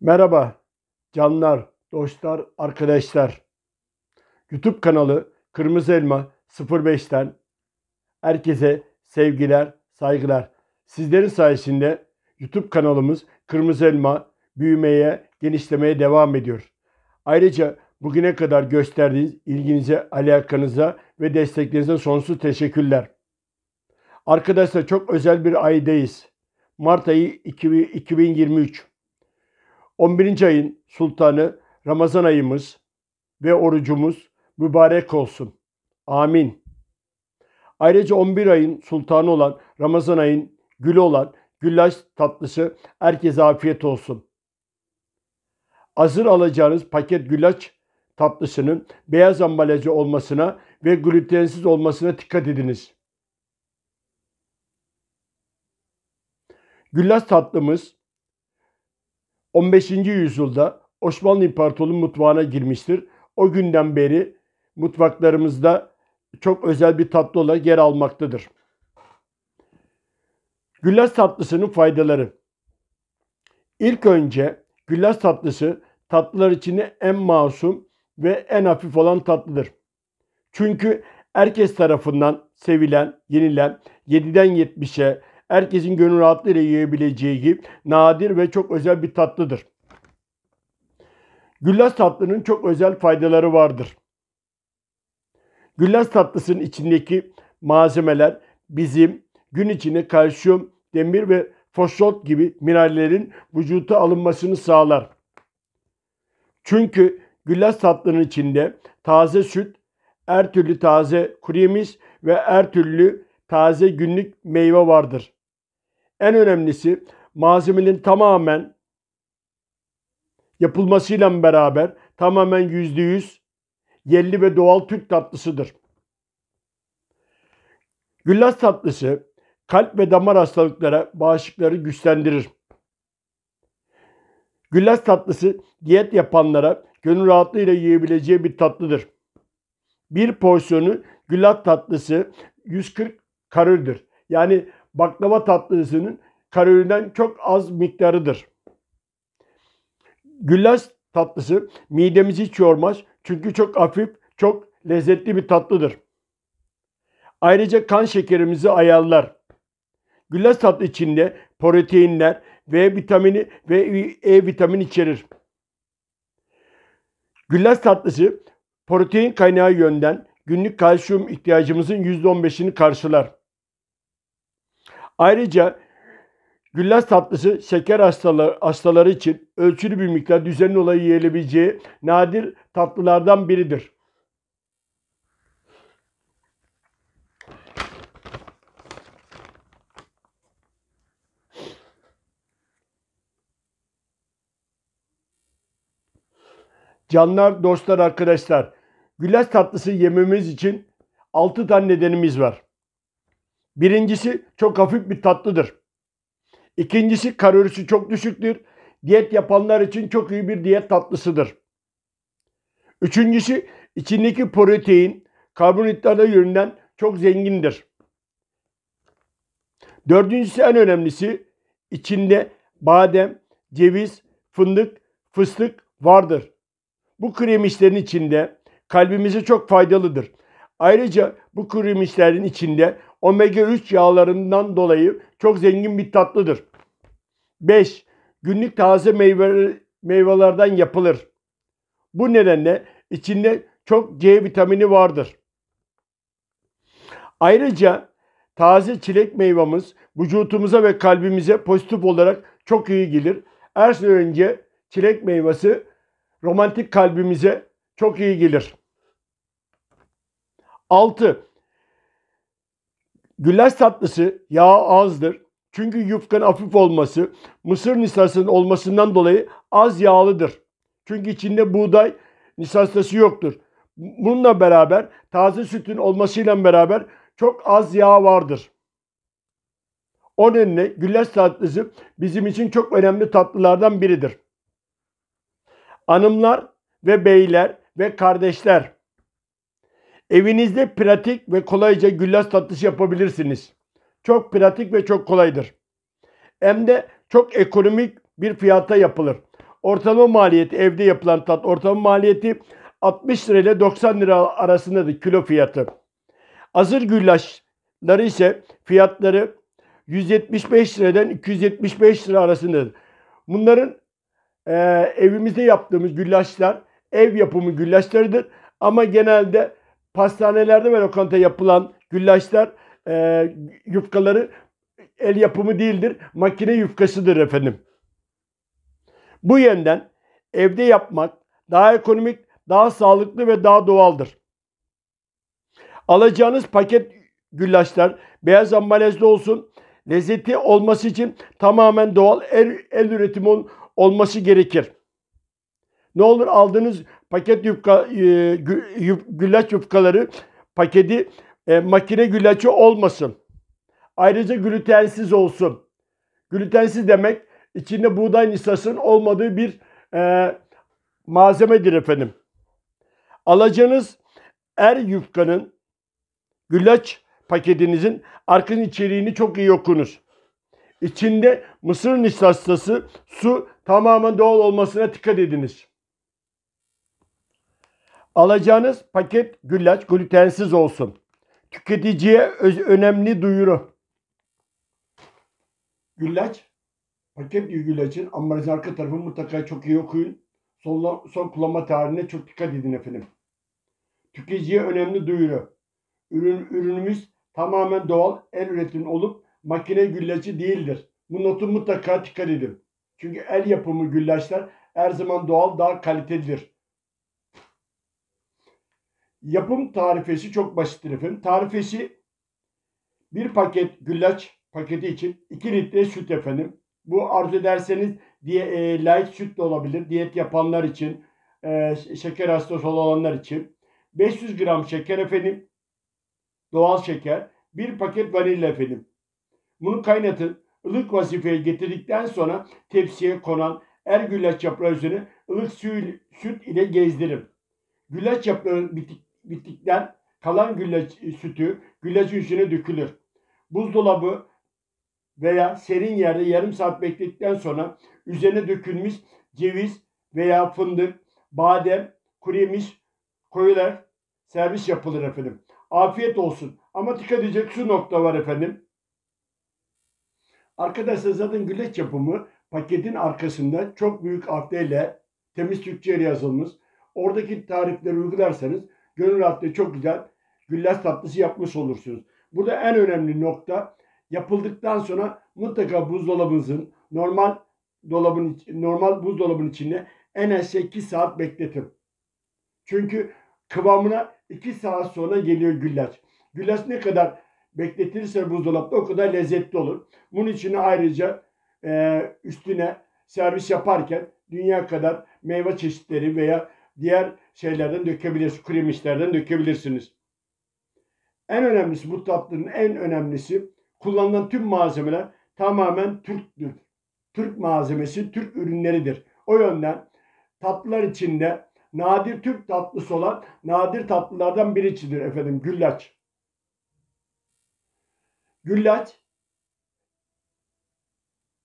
Merhaba canlar, dostlar, arkadaşlar. YouTube kanalı Kırmızı Elma 05'ten herkese sevgiler, saygılar. Sizlerin sayesinde YouTube kanalımız Kırmızı Elma büyümeye, genişlemeye devam ediyor. Ayrıca bugüne kadar gösterdiğiniz ilginize, alakanıza ve desteklerinize sonsuz teşekkürler. Arkadaşlar çok özel bir aydayız. Mart ayı 2023. 11. ayın sultanı Ramazan ayımız ve orucumuz mübarek olsun. Amin. Ayrıca 11 ayın sultanı olan Ramazan ayın gülü olan güllaç tatlısı herkese afiyet olsun. Hazır alacağınız paket güllaç tatlısının beyaz ambalajı olmasına ve glutensiz olmasına dikkat ediniz. Güllaç tatlımız 15. yüzyılda Osmanlı İmparatorluğu mutfağına girmiştir. O günden beri mutfaklarımızda çok özel bir tatlı olarak yer almaktadır. Güllaç tatlısının faydaları. İlk önce güllaç tatlısı tatlılar içinde en masum ve en hafif olan tatlıdır. Çünkü herkes tarafından sevilen, yenilen, 7'den 70'e, herkesin gönül rahatlığıyla yiyebileceği gibi nadir ve çok özel bir tatlıdır. Güllaç tatlının çok özel faydaları vardır. Güllaç tatlısının içindeki malzemeler bizim gün içinde kalsiyum, demir ve fosfor gibi minerallerin vücuta alınmasını sağlar. Çünkü güllaç tatlının içinde taze süt, her türlü taze kuru yemiş ve her türlü taze günlük meyve vardır. En önemlisi malzemenin tamamen yapılmasıyla beraber tamamen yüzde yüz yerli ve doğal Türk tatlısıdır. Güllaç tatlısı kalp ve damar hastalıklara bağışıkları güçlendirir. Güllaç tatlısı diyet yapanlara gönül rahatlığıyla yiyebileceği bir tatlıdır. Bir porsiyonu güllaç tatlısı 140 kaloridir. Yani baklava tatlısının kaloriden çok az miktarıdır. Güllaç tatlısı midemizi hiç yormaz çünkü çok hafif, çok lezzetli bir tatlıdır. Ayrıca kan şekerimizi ayarlar. Güllaç tatlı içinde proteinler, V vitamini ve E vitamini içerir. Güllaç tatlısı protein kaynağı yönden günlük kalsiyum ihtiyacımızın %15'ini karşılar. Ayrıca güllaç tatlısı şeker hastaları, hastaları için ölçülü bir miktar düzenli olarak yiyilebileceği nadir tatlılardan biridir. Canlar, dostlar, arkadaşlar. Güllaç tatlısı yememiz için 6 tane nedenimiz var. Birincisi çok hafif bir tatlıdır. İkincisi kalorisi çok düşüktür. Diyet yapanlar için çok iyi bir diyet tatlısıdır. Üçüncüsü içindeki protein, karbonhidrata yönünden çok zengindir. Dördüncüsü en önemlisi içinde badem, ceviz, fındık, fıstık vardır. Bu kremişlerin içinde kalbimize çok faydalıdır. Ayrıca bu kremişlerin içinde omega 3 yağlarından dolayı çok zengin bir tatlıdır. 5. Günlük taze meyve, meyvelerden yapılır. Bu nedenle içinde çok C vitamini vardır. Ayrıca taze çilek meyvamız vücutumuza ve kalbimize pozitif olarak çok iyi gelir. Her önce çilek meyvesi romantik kalbimize çok iyi gelir. 6. Güllaç tatlısı yağ azdır. Çünkü yufkanın hafif olması mısır nişastasının olmasından dolayı az yağlıdır. Çünkü içinde buğday nişastası yoktur. Bununla beraber taze sütün olmasıyla beraber çok az yağ vardır. O nedenle güllaç tatlısı bizim için çok önemli tatlılardan biridir. Anımlar ve beyler ve kardeşler Evinizde pratik ve kolayca güllaç tatlısı yapabilirsiniz. Çok pratik ve çok kolaydır. Hem de çok ekonomik bir fiyata yapılır. Ortalama maliyeti evde yapılan tat ortalama maliyeti 60 lira ile 90 lira arasındadır kilo fiyatı. Hazır güllaçları ise fiyatları 175 liradan 275 lira arasındadır. Bunların e, evimizde yaptığımız güllaçlar ev yapımı güllaçlarıdır. Ama genelde pastanelerde ve lokanta yapılan güllaçlar e, yufkaları el yapımı değildir. Makine yufkasıdır efendim. Bu yönden evde yapmak daha ekonomik, daha sağlıklı ve daha doğaldır. Alacağınız paket güllaçlar beyaz ambalajlı olsun. Lezzeti olması için tamamen doğal el, el üretimi olması gerekir. Ne olur aldığınız paket yufka, e, güllaç yufkaları paketi e, makine güllaçı olmasın. Ayrıca glütensiz olsun. Glütensiz demek içinde buğday nisasının olmadığı bir e, malzemedir efendim. Alacağınız er yufkanın güllaç paketinizin arkın içeriğini çok iyi okunuz. İçinde mısır nişastası, su tamamen doğal olmasına dikkat ediniz. Alacağınız paket güllaç glutensiz olsun. Tüketiciye öz önemli duyuru. Güllaç, paket güllaçın. ambalajın arka tarafını mutlaka çok iyi okuyun. Son, son kullanma tarihine çok dikkat edin efendim. Tüketiciye önemli duyuru. Ürün, ürünümüz tamamen doğal el üretim olup makine güllaçı değildir. Bu notu mutlaka dikkat edin. Çünkü el yapımı güllaçlar her zaman doğal daha kalitelidir. Yapım tarifesi çok basittir efendim. Tarifesi bir paket güllaç paketi için 2 litre süt efendim. Bu arzu ederseniz diye e, light süt de olabilir. Diyet yapanlar için, e, şeker hastası olanlar için. 500 gram şeker efendim. Doğal şeker. Bir paket vanilya efendim. Bunu kaynatın. ılık vazifeye getirdikten sonra tepsiye konan er güllaç yaprağı üzerine ılık süt ile gezdirin. Güllaç yaprağı bitik, bittikten kalan güllaç e, sütü güllaç üstüne dökülür. Buzdolabı veya serin yerde yarım saat beklettikten sonra üzerine dökülmüş ceviz veya fındık, badem, kuru yemiş koyular servis yapılır efendim. Afiyet olsun. Ama dikkat edecek şu nokta var efendim. Arkadaşlar zaten güleç yapımı paketin arkasında çok büyük harflerle temiz Türkçe yazılmış. Oradaki tarifleri uygularsanız gönül rahatlığı çok güzel güllaç tatlısı yapmış olursunuz. Burada en önemli nokta yapıldıktan sonra mutlaka buzdolabınızın normal dolabın normal buzdolabın içinde en az 8 saat bekletin. Çünkü kıvamına 2 saat sonra geliyor güllaç. Güllaç ne kadar bekletilirse buzdolapta o kadar lezzetli olur. Bunun için ayrıca e, üstüne servis yaparken dünya kadar meyve çeşitleri veya diğer şeylerden dökebilirsiniz, kremişlerden dökebilirsiniz. En önemlisi bu tatlının en önemlisi kullanılan tüm malzemeler tamamen Türk'tür. Türk malzemesi, Türk ürünleridir. O yönden tatlılar içinde nadir Türk tatlısı olan nadir tatlılardan biridir efendim güllaç. Güllaç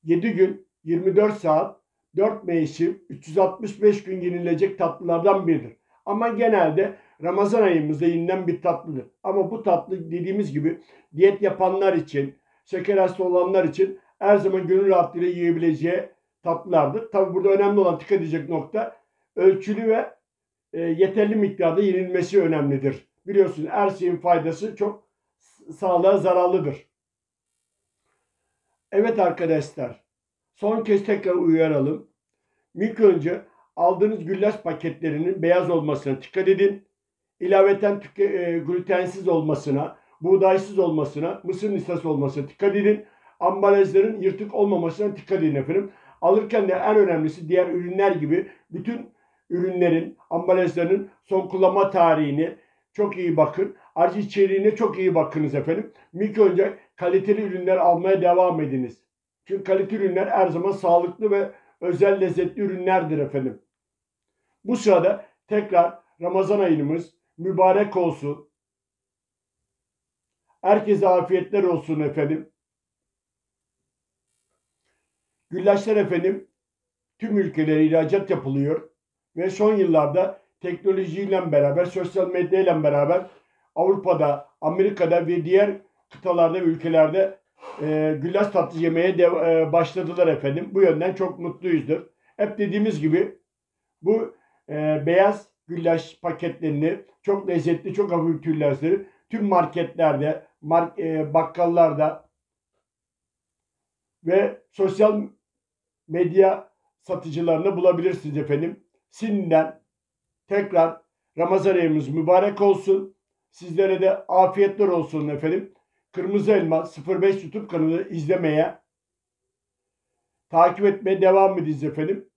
7 gün 24 saat 4 mevsim 365 gün yenilecek tatlılardan biridir. Ama genelde Ramazan ayımızda yenilen bir tatlıdır. Ama bu tatlı dediğimiz gibi diyet yapanlar için, şeker hasta olanlar için her zaman gönül rahatlığıyla yiyebileceği tatlılardır. Tabi burada önemli olan dikkat edecek nokta ölçülü ve e, yeterli miktarda yenilmesi önemlidir. Biliyorsun her şeyin faydası çok sağlığa zararlıdır. Evet arkadaşlar son kez tekrar uyaralım. İlk önce Aldığınız güllaç paketlerinin beyaz olmasına dikkat edin. İlaveten tüke, e, glutensiz olmasına, buğdaysız olmasına, mısır nistası olmasına dikkat edin. Ambalajların yırtık olmamasına dikkat edin efendim. Alırken de en önemlisi diğer ürünler gibi bütün ürünlerin, ambalajlarının son kullanma tarihini çok iyi bakın. Ayrıca içeriğine çok iyi bakınız efendim. İlk önce kaliteli ürünler almaya devam ediniz. Çünkü kaliteli ürünler her zaman sağlıklı ve özel lezzetli ürünlerdir efendim. Bu sırada tekrar Ramazan ayımız mübarek olsun. Herkese afiyetler olsun efendim. Güllaçlar efendim tüm ülkelere ihracat yapılıyor ve son yıllarda teknolojiyle beraber, sosyal medyayla beraber Avrupa'da, Amerika'da ve diğer kıtalarda ve ülkelerde e, güllaç tatlı yemeye de, e, başladılar efendim. Bu yönden çok mutluyuzdur. Hep dediğimiz gibi bu e, beyaz güllaç paketlerini çok lezzetli, çok hafif güllaçları tüm marketlerde, mark, e, bakkallarda ve sosyal medya satıcılarını bulabilirsiniz efendim. Sin'den tekrar Ramazan ayımız mübarek olsun. Sizlere de afiyetler olsun efendim. Kırmızı Elma 05 YouTube kanalı izlemeye takip etmeye devam ediniz efendim.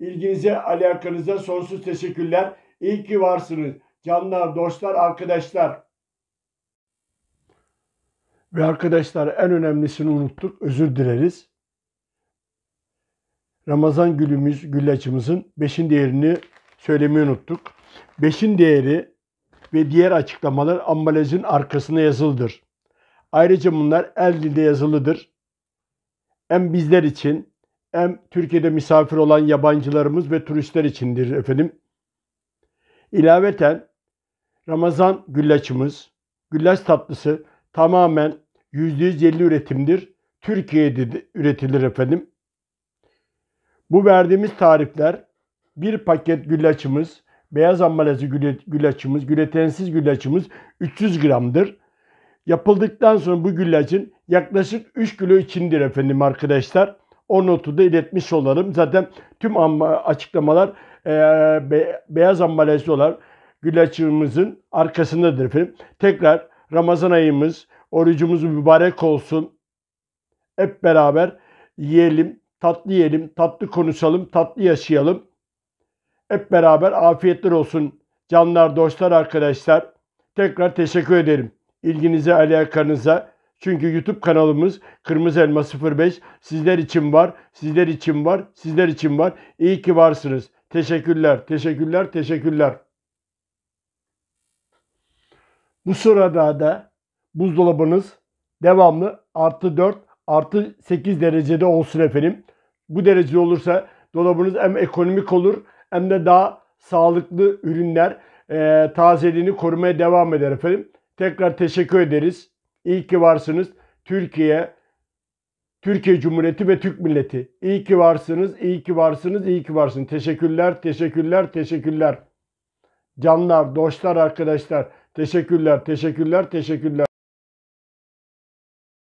İlginize, alakanıza sonsuz teşekkürler. İyi ki varsınız. Canlar, dostlar, arkadaşlar. Ve arkadaşlar en önemlisini unuttuk. Özür dileriz. Ramazan gülümüz, güllaçımızın beşin değerini söylemeyi unuttuk. Beşin değeri ve diğer açıklamalar ambalajın arkasına yazılıdır. Ayrıca bunlar el dilde yazılıdır. Hem bizler için hem Türkiye'de misafir olan yabancılarımız ve turistler içindir efendim. İlaveten Ramazan güllaçımız, güllaç tatlısı tamamen %150 üretimdir. Türkiye'de üretilir efendim. Bu verdiğimiz tarifler bir paket güllaçımız, beyaz ambalajlı güllaçımız, gületensiz güllaçımız 300 gramdır. Yapıldıktan sonra bu güllacın yaklaşık 3 kilo içindir efendim arkadaşlar. O notu da iletmiş olalım. Zaten tüm açıklamalar e, be, beyaz ambalajlı olan güllaçımızın arkasındadır efendim. Tekrar Ramazan ayımız, orucumuz mübarek olsun. Hep beraber yiyelim, tatlı yiyelim, tatlı konuşalım, tatlı yaşayalım. Hep beraber afiyetler olsun canlar, dostlar, arkadaşlar. Tekrar teşekkür ederim. İlginize, alakanıza, çünkü YouTube kanalımız Kırmızı Elma 05 sizler için var, sizler için var, sizler için var. İyi ki varsınız. Teşekkürler, teşekkürler, teşekkürler. Bu sırada da buzdolabınız devamlı artı 4, artı 8 derecede olsun efendim. Bu derece olursa dolabınız hem ekonomik olur hem de daha sağlıklı ürünler e, tazeliğini korumaya devam eder efendim. Tekrar teşekkür ederiz. İyi ki varsınız. Türkiye, Türkiye Cumhuriyeti ve Türk milleti. İyi ki varsınız, iyi ki varsınız, iyi ki varsınız. Teşekkürler, teşekkürler, teşekkürler. Canlar, dostlar, arkadaşlar. Teşekkürler, teşekkürler, teşekkürler.